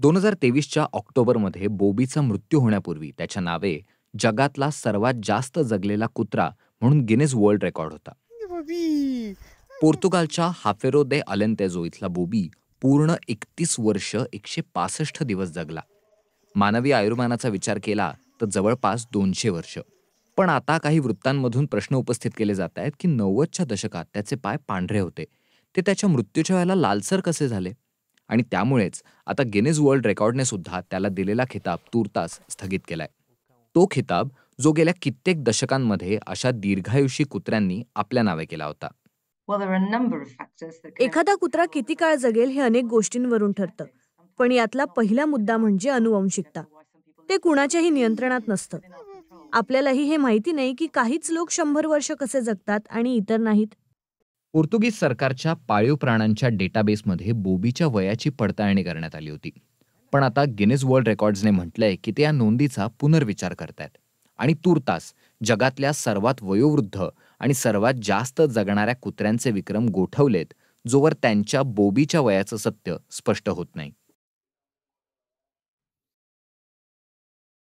दोन हजार तेवीसच्या ऑक्टोबरमध्ये बोबीचा मृत्यू होण्यापूर्वी त्याच्या नावे जगातला सर्वात जास्त जगलेला कुत्रा म्हणून गिनेज वर्ल्ड रेकॉर्ड होता पोर्तुगालच्या हाफेरो दे अलेंतेजो इथला बोबी पूर्ण एकतीस वर्ष एकशे पासष्ट दिवस जगला मानवी आयुर्मानाचा विचार केला तर जवळपास दोनशे वर्ष पण आता काही वृत्तांमधून प्रश्न उपस्थित केले जात आहेत की नव्वदच्या दशकात त्याचे पाय पांढरे होते ते त्याच्या मृत्यूच्या वेळेला लालसर कसे झाले आणि त्यामुळेच आता गिनेज वर्ल्ड रेकॉर्डने सुद्धा त्याला दिलेला खिताब तूर्तास स्थगित केलाय तो खिताब जो गेल्या कित्येक दशकांमध्ये अशा दीर्घायुषी कुत्र्यांनी आपल्या नावे केला होता एखादा कुत्रा किती काळ जगेल हे अनेक गोष्टींवरून ठरतं पण यातला पहिला मुद्दा म्हणजे अनुवंशिकता ते कुणाच्याही नियंत्रणात नसतं आपल्यालाही हे माहिती नाही की काहीच लोक शंभर वर्ष कसे जगतात आणि इतर नाहीत पोर्तुगीज सरकारच्या पाळीव प्राण्यांच्या डेटाबेसमध्ये बोबीच्या वयाची पडताळणी करण्यात आली होती पण आता गिनेज वर्ल्ड रेकॉर्ड्सने म्हटलंय की ते या नोंदीचा पुनर्विचार करतायत आणि तूर्तास जगातल्या सर्वात वयोवृद्ध आणि सर्वात जास्त जगणाऱ्या कुत्र्यांचे विक्रम गोठवलेत जोवर त्यांच्या बोबीच्या वयाचं सत्य स्पष्ट होत नाही